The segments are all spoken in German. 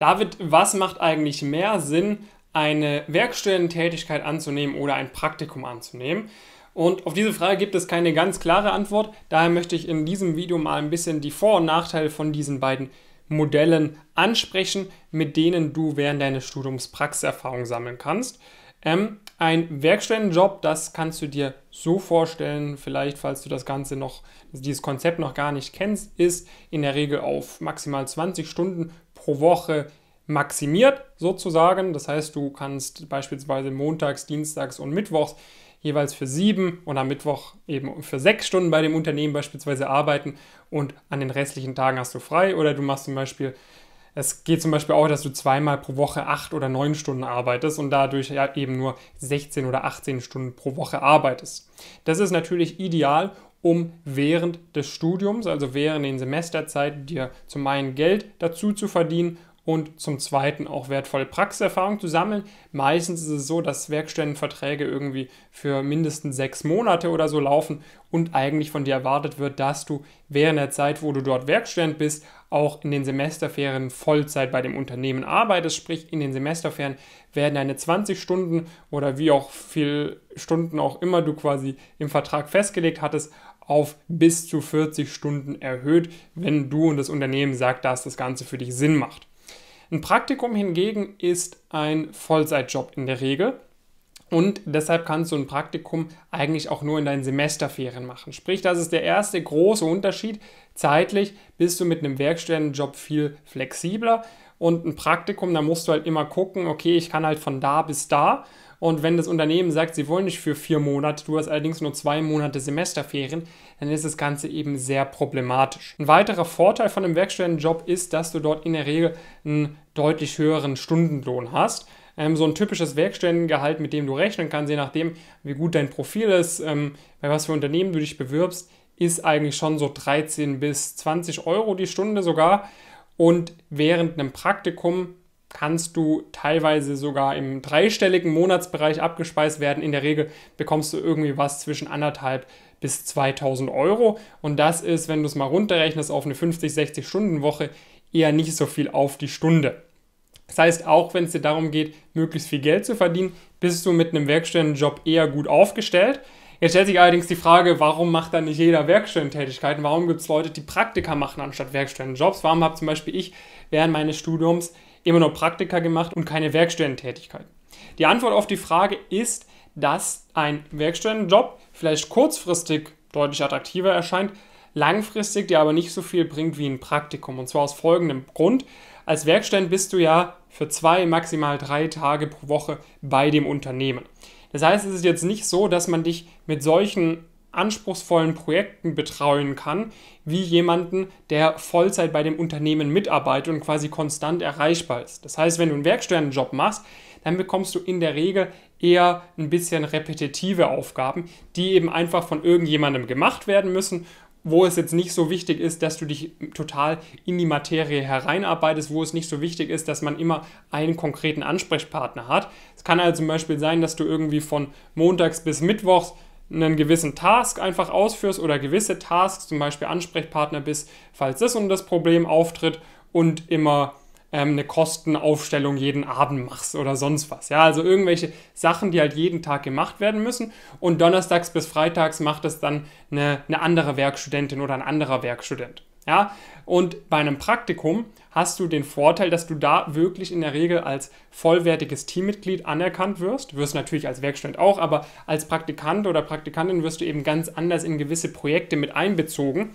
David, was macht eigentlich mehr Sinn, eine Werkstudententätigkeit anzunehmen oder ein Praktikum anzunehmen? Und auf diese Frage gibt es keine ganz klare Antwort. Daher möchte ich in diesem Video mal ein bisschen die Vor- und Nachteile von diesen beiden Modellen ansprechen, mit denen du während deines Studiums Praxiserfahrung sammeln kannst. Ähm, ein Werkstudentenjob, das kannst du dir so vorstellen, vielleicht falls du das Ganze noch, dieses Konzept noch gar nicht kennst, ist in der Regel auf maximal 20 Stunden pro Woche maximiert sozusagen. Das heißt, du kannst beispielsweise montags, dienstags und mittwochs jeweils für sieben und am Mittwoch eben für sechs Stunden bei dem Unternehmen beispielsweise arbeiten und an den restlichen Tagen hast du frei oder du machst zum Beispiel, es geht zum Beispiel auch, dass du zweimal pro Woche acht oder neun Stunden arbeitest und dadurch eben nur 16 oder 18 Stunden pro Woche arbeitest. Das ist natürlich ideal um während des Studiums, also während den Semesterzeiten, dir zum einen Geld dazu zu verdienen und zum zweiten auch wertvolle Praxiserfahrung zu sammeln. Meistens ist es so, dass Werkstättenverträge irgendwie für mindestens sechs Monate oder so laufen und eigentlich von dir erwartet wird, dass du während der Zeit, wo du dort Werkstätten bist, auch in den Semesterferien Vollzeit bei dem Unternehmen arbeitest. Sprich, in den Semesterferien werden deine 20 Stunden oder wie auch viel Stunden auch immer du quasi im Vertrag festgelegt hattest, auf bis zu 40 Stunden erhöht, wenn du und das Unternehmen sagt, dass das Ganze für dich Sinn macht. Ein Praktikum hingegen ist ein Vollzeitjob in der Regel. Und deshalb kannst du ein Praktikum eigentlich auch nur in deinen Semesterferien machen. Sprich, das ist der erste große Unterschied. Zeitlich bist du mit einem Werkstättenjob viel flexibler und ein Praktikum, da musst du halt immer gucken, okay, ich kann halt von da bis da und wenn das Unternehmen sagt, sie wollen dich für vier Monate, du hast allerdings nur zwei Monate Semesterferien, dann ist das Ganze eben sehr problematisch. Ein weiterer Vorteil von einem Werkstudentenjob ist, dass du dort in der Regel einen deutlich höheren Stundenlohn hast ähm, so ein typisches Werkstundengehalt, mit dem du rechnen kannst, je nachdem, wie gut dein Profil ist, ähm, bei was für Unternehmen du dich bewirbst, ist eigentlich schon so 13 bis 20 Euro die Stunde sogar. Und während einem Praktikum kannst du teilweise sogar im dreistelligen Monatsbereich abgespeist werden. In der Regel bekommst du irgendwie was zwischen anderthalb bis 2000 Euro. Und das ist, wenn du es mal runterrechnest auf eine 50-60 Stunden Woche, eher nicht so viel auf die Stunde. Das heißt, auch wenn es dir darum geht, möglichst viel Geld zu verdienen, bist du mit einem Werkstättenjob eher gut aufgestellt. Jetzt stellt sich allerdings die Frage, warum macht dann nicht jeder Werkstudententätigkeiten? Warum gibt es Leute, die Praktika machen anstatt Werkstättenjobs? Warum habe zum Beispiel ich während meines Studiums immer nur Praktika gemacht und keine Werkstudententätigkeit? Die Antwort auf die Frage ist, dass ein Werkstudentenjob vielleicht kurzfristig deutlich attraktiver erscheint, langfristig dir aber nicht so viel bringt wie ein Praktikum. Und zwar aus folgendem Grund. Als Werkstudent bist du ja für zwei, maximal drei Tage pro Woche bei dem Unternehmen. Das heißt, es ist jetzt nicht so, dass man dich mit solchen anspruchsvollen Projekten betreuen kann, wie jemanden, der Vollzeit bei dem Unternehmen mitarbeitet und quasi konstant erreichbar ist. Das heißt, wenn du einen Werkstudentenjob machst, dann bekommst du in der Regel eher ein bisschen repetitive Aufgaben, die eben einfach von irgendjemandem gemacht werden müssen wo es jetzt nicht so wichtig ist, dass du dich total in die Materie hereinarbeitest, wo es nicht so wichtig ist, dass man immer einen konkreten Ansprechpartner hat. Es kann also zum Beispiel sein, dass du irgendwie von montags bis mittwochs einen gewissen Task einfach ausführst oder gewisse Tasks, zum Beispiel Ansprechpartner bist, falls das und das Problem auftritt und immer ähm, eine Kostenaufstellung jeden Abend machst oder sonst was. Ja, also irgendwelche Sachen, die halt jeden Tag gemacht werden müssen und donnerstags bis freitags macht es dann eine, eine andere Werkstudentin oder ein anderer Werkstudent. Ja? Und bei einem Praktikum hast du den Vorteil, dass du da wirklich in der Regel als vollwertiges Teammitglied anerkannt wirst. Du wirst natürlich als Werkstatt auch, aber als Praktikant oder Praktikantin wirst du eben ganz anders in gewisse Projekte mit einbezogen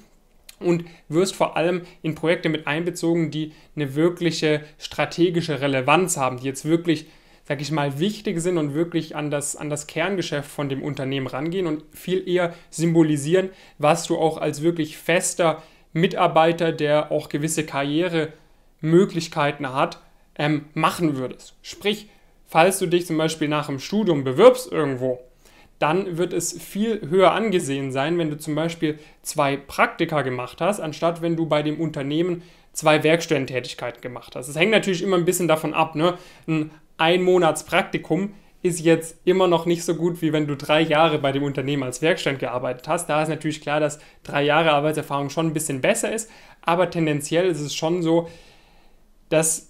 und wirst vor allem in Projekte mit einbezogen, die eine wirkliche strategische Relevanz haben, die jetzt wirklich, sag ich mal, wichtig sind und wirklich an das, an das Kerngeschäft von dem Unternehmen rangehen und viel eher symbolisieren, was du auch als wirklich fester Mitarbeiter, der auch gewisse Karrieremöglichkeiten hat, ähm, machen würdest. Sprich, falls du dich zum Beispiel nach dem Studium bewirbst irgendwo, dann wird es viel höher angesehen sein, wenn du zum Beispiel zwei Praktika gemacht hast, anstatt wenn du bei dem Unternehmen zwei Werkstellentätigkeiten gemacht hast. Es hängt natürlich immer ein bisschen davon ab. Ne? Ein Einmonatspraktikum ist jetzt immer noch nicht so gut, wie wenn du drei Jahre bei dem Unternehmen als Werkstatt gearbeitet hast. Da ist natürlich klar, dass drei Jahre Arbeitserfahrung schon ein bisschen besser ist, aber tendenziell ist es schon so, dass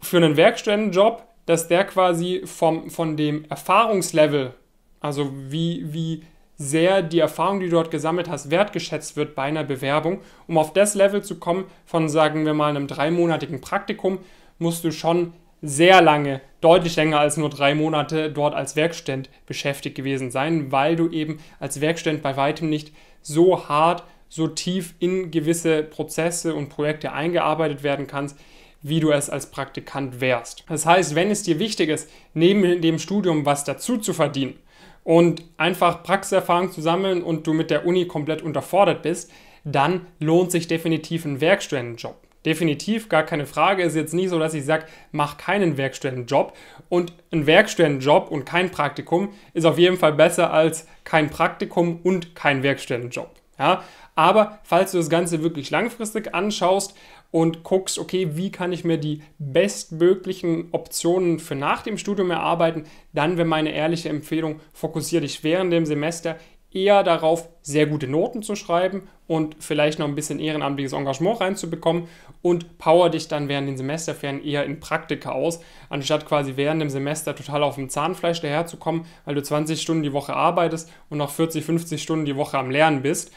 für einen Werkstättenjob, dass der quasi vom, von dem Erfahrungslevel, also wie, wie sehr die Erfahrung, die du dort gesammelt hast, wertgeschätzt wird bei einer Bewerbung. Um auf das Level zu kommen, von sagen wir mal einem dreimonatigen Praktikum, musst du schon sehr lange, deutlich länger als nur drei Monate dort als Werkstudent beschäftigt gewesen sein, weil du eben als Werkstudent bei weitem nicht so hart, so tief in gewisse Prozesse und Projekte eingearbeitet werden kannst, wie du es als Praktikant wärst. Das heißt, wenn es dir wichtig ist, neben dem Studium was dazu zu verdienen und einfach Praxiserfahrung zu sammeln und du mit der Uni komplett unterfordert bist, dann lohnt sich definitiv ein Werkstudentenjob. Definitiv, gar keine Frage. Ist jetzt nicht so, dass ich sage, mach keinen Werkstättenjob. Und ein Werkstättenjob und kein Praktikum ist auf jeden Fall besser als kein Praktikum und kein Werkstättenjob. Ja? Aber falls du das Ganze wirklich langfristig anschaust und guckst, okay, wie kann ich mir die bestmöglichen Optionen für nach dem Studium erarbeiten, dann wäre meine ehrliche Empfehlung, fokussiere dich während dem Semester eher darauf, sehr gute Noten zu schreiben und vielleicht noch ein bisschen ehrenamtliches Engagement reinzubekommen und power dich dann während den Semesterferien eher in Praktika aus, anstatt quasi während dem Semester total auf dem Zahnfleisch daherzukommen, weil du 20 Stunden die Woche arbeitest und noch 40, 50 Stunden die Woche am Lernen bist,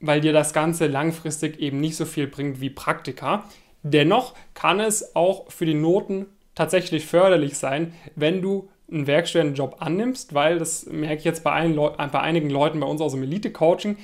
weil dir das Ganze langfristig eben nicht so viel bringt wie Praktika. Dennoch kann es auch für die Noten tatsächlich förderlich sein, wenn du einen Werkstudentenjob annimmst, weil das merke ich jetzt bei, ein, bei einigen Leuten bei uns aus dem Elite-Coaching,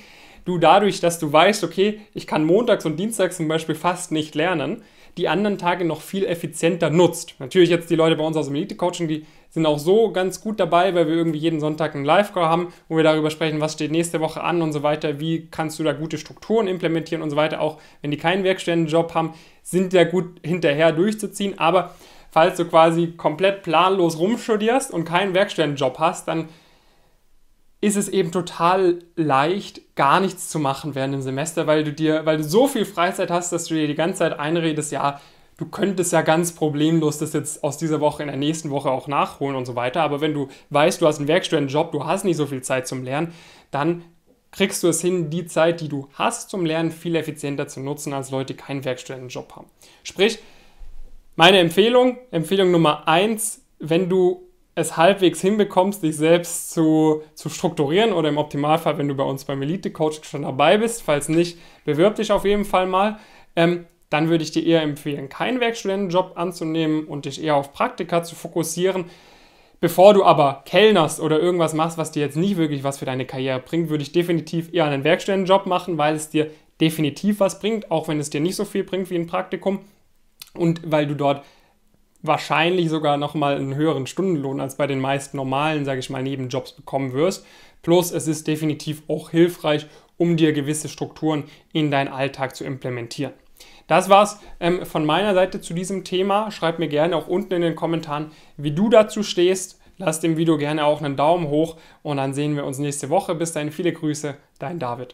du dadurch, dass du weißt, okay, ich kann montags und dienstags zum Beispiel fast nicht lernen, die anderen Tage noch viel effizienter nutzt. Natürlich jetzt die Leute bei uns aus dem Elite-Coaching, die sind auch so ganz gut dabei, weil wir irgendwie jeden Sonntag einen Live-Call haben, wo wir darüber sprechen, was steht nächste Woche an und so weiter, wie kannst du da gute Strukturen implementieren und so weiter. Auch wenn die keinen Werkstättenjob haben, sind ja gut hinterher durchzuziehen, aber falls du quasi komplett planlos rumstudierst und keinen Werkstättenjob hast, dann ist es eben total leicht, gar nichts zu machen während dem Semester, weil du dir, weil du so viel Freizeit hast, dass du dir die ganze Zeit einredest, ja, du könntest ja ganz problemlos das jetzt aus dieser Woche in der nächsten Woche auch nachholen und so weiter. Aber wenn du weißt, du hast einen Werkstättenjob, du hast nicht so viel Zeit zum Lernen, dann kriegst du es hin, die Zeit, die du hast zum Lernen, viel effizienter zu nutzen, als Leute, die keinen Werkstättenjob haben. Sprich, meine Empfehlung, Empfehlung Nummer eins, wenn du es halbwegs hinbekommst, dich selbst zu, zu strukturieren oder im Optimalfall, wenn du bei uns beim Elite coach schon dabei bist, falls nicht, bewirb dich auf jeden Fall mal. Ähm, dann würde ich dir eher empfehlen, keinen Werkstudentenjob anzunehmen und dich eher auf Praktika zu fokussieren. Bevor du aber kellnerst oder irgendwas machst, was dir jetzt nicht wirklich was für deine Karriere bringt, würde ich definitiv eher einen Werkstudentenjob machen, weil es dir definitiv was bringt, auch wenn es dir nicht so viel bringt wie ein Praktikum. Und weil du dort wahrscheinlich sogar nochmal einen höheren Stundenlohn als bei den meisten normalen, sage ich mal, Nebenjobs bekommen wirst. Plus es ist definitiv auch hilfreich, um dir gewisse Strukturen in deinen Alltag zu implementieren. Das war's ähm, von meiner Seite zu diesem Thema. Schreib mir gerne auch unten in den Kommentaren, wie du dazu stehst. Lass dem Video gerne auch einen Daumen hoch und dann sehen wir uns nächste Woche. Bis dahin viele Grüße, dein David.